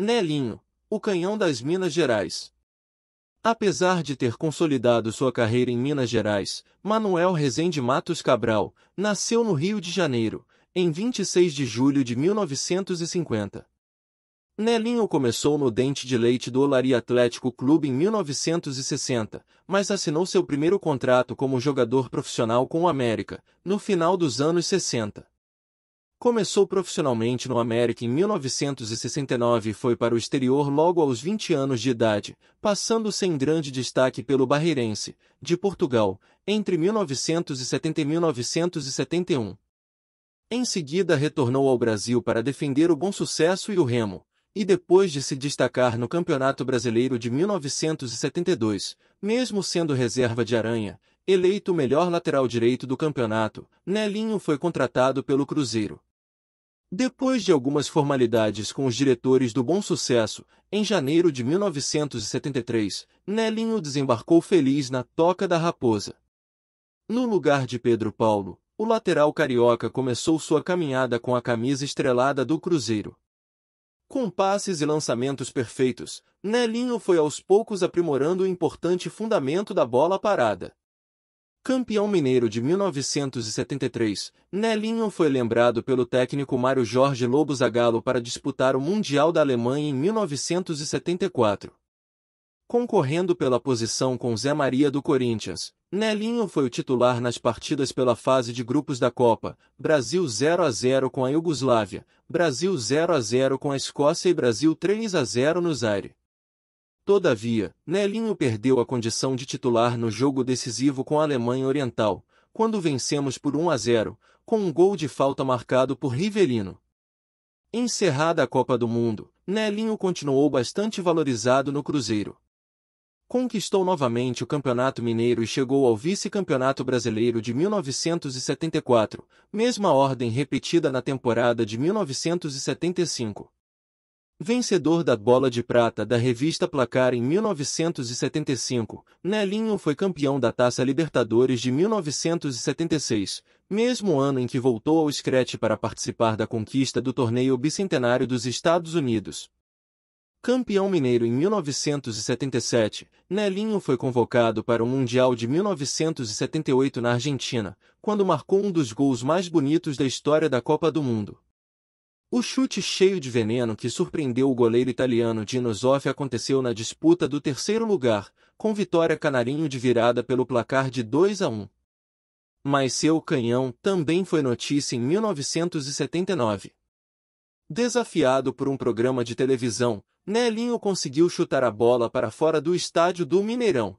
Nelinho, o canhão das Minas Gerais. Apesar de ter consolidado sua carreira em Minas Gerais, Manuel Rezende Matos Cabral nasceu no Rio de Janeiro, em 26 de julho de 1950. Nelinho começou no Dente de Leite do Olaria Atlético Clube em 1960, mas assinou seu primeiro contrato como jogador profissional com o América, no final dos anos 60. Começou profissionalmente no América em 1969 e foi para o exterior logo aos 20 anos de idade, passando sem -se grande destaque pelo Barreirense, de Portugal, entre 1970 e 1971. Em seguida retornou ao Brasil para defender o Bom Sucesso e o Remo, e depois de se destacar no Campeonato Brasileiro de 1972, mesmo sendo reserva de Aranha, eleito o melhor lateral direito do campeonato, Nelinho foi contratado pelo Cruzeiro, depois de algumas formalidades com os diretores do Bom Sucesso, em janeiro de 1973, Nelinho desembarcou feliz na Toca da Raposa. No lugar de Pedro Paulo, o lateral carioca começou sua caminhada com a camisa estrelada do Cruzeiro. Com passes e lançamentos perfeitos, Nelinho foi aos poucos aprimorando o importante fundamento da bola parada. Campeão mineiro de 1973, Nelinho foi lembrado pelo técnico Mário Jorge Lobo Zagallo para disputar o Mundial da Alemanha em 1974. Concorrendo pela posição com Zé Maria do Corinthians, Nelinho foi o titular nas partidas pela fase de grupos da Copa, Brasil 0 a 0 com a Iugoslávia, Brasil 0 a 0 com a Escócia e Brasil 3 a 0 no Zaire. Todavia, Nelinho perdeu a condição de titular no jogo decisivo com a Alemanha Oriental, quando vencemos por 1 a 0, com um gol de falta marcado por Rivelino. Encerrada a Copa do Mundo, Nelinho continuou bastante valorizado no Cruzeiro. Conquistou novamente o Campeonato Mineiro e chegou ao Vice-Campeonato Brasileiro de 1974, mesma ordem repetida na temporada de 1975. Vencedor da Bola de Prata da revista Placar em 1975, Nelinho foi campeão da Taça Libertadores de 1976, mesmo ano em que voltou ao Scratch para participar da conquista do torneio bicentenário dos Estados Unidos. Campeão mineiro em 1977, Nelinho foi convocado para o Mundial de 1978 na Argentina, quando marcou um dos gols mais bonitos da história da Copa do Mundo. O chute cheio de veneno que surpreendeu o goleiro italiano Dino Zoff aconteceu na disputa do terceiro lugar, com vitória canarinho de virada pelo placar de 2 a 1. Mas seu canhão também foi notícia em 1979. Desafiado por um programa de televisão, Nelinho conseguiu chutar a bola para fora do estádio do Mineirão.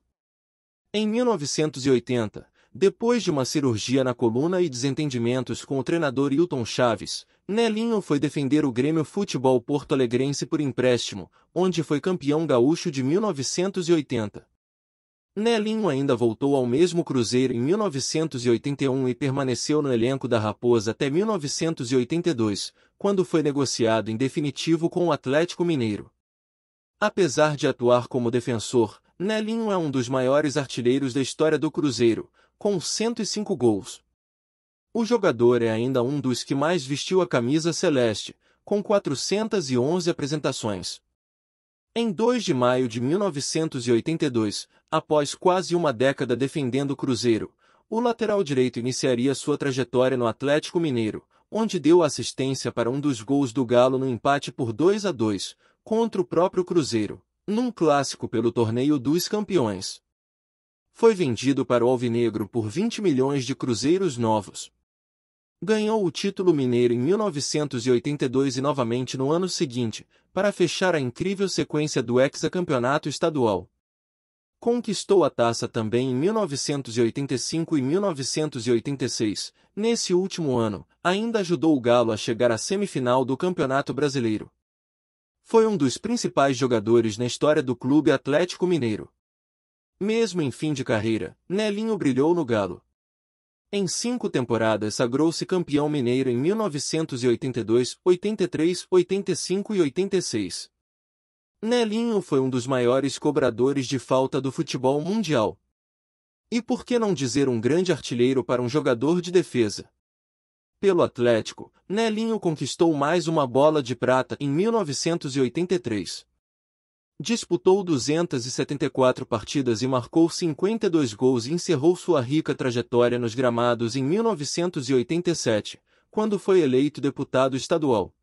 Em 1980, depois de uma cirurgia na coluna e desentendimentos com o treinador Hilton Chaves, Nelinho foi defender o Grêmio Futebol Porto Alegrense por empréstimo, onde foi campeão gaúcho de 1980. Nelinho ainda voltou ao mesmo Cruzeiro em 1981 e permaneceu no elenco da Raposa até 1982, quando foi negociado em definitivo com o Atlético Mineiro. Apesar de atuar como defensor, Nelinho é um dos maiores artilheiros da história do Cruzeiro, com 105 gols. O jogador é ainda um dos que mais vestiu a camisa celeste, com 411 apresentações. Em 2 de maio de 1982, após quase uma década defendendo o Cruzeiro, o lateral direito iniciaria sua trajetória no Atlético Mineiro, onde deu assistência para um dos gols do Galo no empate por 2 a 2 contra o próprio Cruzeiro, num clássico pelo Torneio dos Campeões foi vendido para o Alvinegro por 20 milhões de cruzeiros novos. Ganhou o título mineiro em 1982 e novamente no ano seguinte, para fechar a incrível sequência do hexacampeonato estadual. Conquistou a taça também em 1985 e 1986. Nesse último ano, ainda ajudou o Galo a chegar à semifinal do Campeonato Brasileiro. Foi um dos principais jogadores na história do Clube Atlético Mineiro. Mesmo em fim de carreira, Nelinho brilhou no Galo. Em cinco temporadas sagrou-se campeão mineiro em 1982, 83, 85 e 86. Nelinho foi um dos maiores cobradores de falta do futebol mundial. E por que não dizer um grande artilheiro para um jogador de defesa? Pelo Atlético, Nelinho conquistou mais uma bola de prata em 1983. Disputou 274 partidas e marcou 52 gols e encerrou sua rica trajetória nos gramados em 1987, quando foi eleito deputado estadual.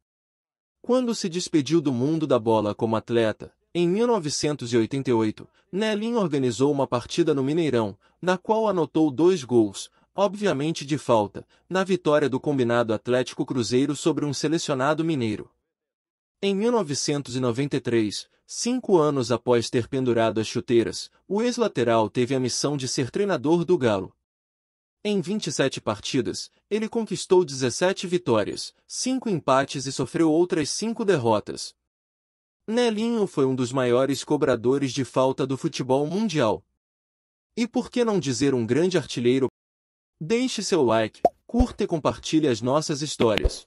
Quando se despediu do mundo da bola como atleta, em 1988, Nelin organizou uma partida no Mineirão, na qual anotou dois gols, obviamente de falta, na vitória do combinado Atlético Cruzeiro sobre um selecionado mineiro. Em 1993, Cinco anos após ter pendurado as chuteiras, o ex-lateral teve a missão de ser treinador do Galo. Em 27 partidas, ele conquistou 17 vitórias, 5 empates e sofreu outras 5 derrotas. Nelinho foi um dos maiores cobradores de falta do futebol mundial. E por que não dizer um grande artilheiro? Deixe seu like, curta e compartilhe as nossas histórias.